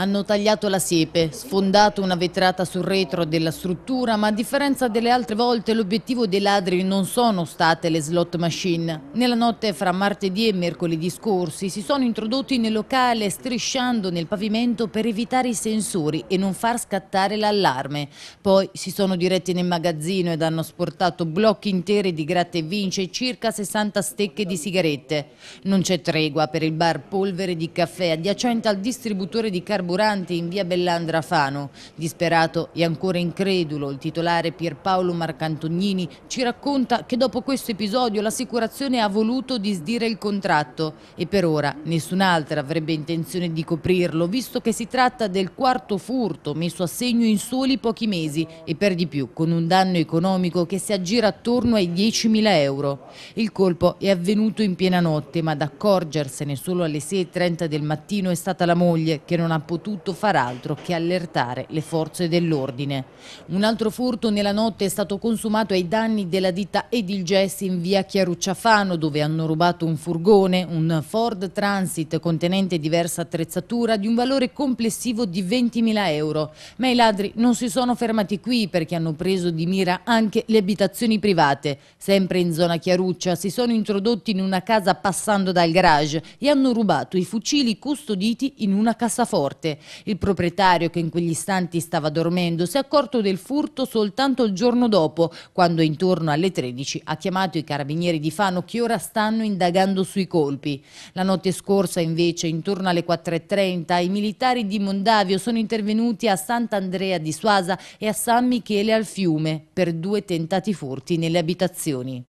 Hanno tagliato la siepe, sfondato una vetrata sul retro della struttura, ma a differenza delle altre volte l'obiettivo dei ladri non sono state le slot machine. Nella notte fra martedì e mercoledì scorsi si sono introdotti nel locale strisciando nel pavimento per evitare i sensori e non far scattare l'allarme. Poi si sono diretti nel magazzino ed hanno sportato blocchi interi di gratte e vince e circa 60 stecche di sigarette. Non c'è tregua per il bar polvere di caffè adiacente al distributore di carburante carburanti in via Bellandra Fano. Disperato e ancora incredulo, il titolare Pierpaolo Marcantognini ci racconta che dopo questo episodio l'assicurazione ha voluto disdire il contratto e per ora nessun'altra avrebbe intenzione di coprirlo, visto che si tratta del quarto furto messo a segno in soli pochi mesi e per di più con un danno economico che si aggira attorno ai 10.000 euro. Il colpo è avvenuto in piena notte, ma ad accorgersene solo alle 6.30 del mattino è stata la moglie che non ha potuto potuto far altro che allertare le forze dell'ordine. Un altro furto nella notte è stato consumato ai danni della ditta Edilgessi in via Chiarucciafano dove hanno rubato un furgone, un Ford Transit contenente diversa attrezzatura di un valore complessivo di 20.000 euro. Ma i ladri non si sono fermati qui perché hanno preso di mira anche le abitazioni private. Sempre in zona Chiaruccia si sono introdotti in una casa passando dal garage e hanno rubato i fucili custoditi in una cassaforte morte. Il proprietario, che in quegli istanti stava dormendo, si è accorto del furto soltanto il giorno dopo, quando intorno alle 13 ha chiamato i carabinieri di Fano che ora stanno indagando sui colpi. La notte scorsa, invece, intorno alle 4.30, i militari di Mondavio sono intervenuti a Sant'Andrea di Suasa e a San Michele al Fiume per due tentati furti nelle abitazioni.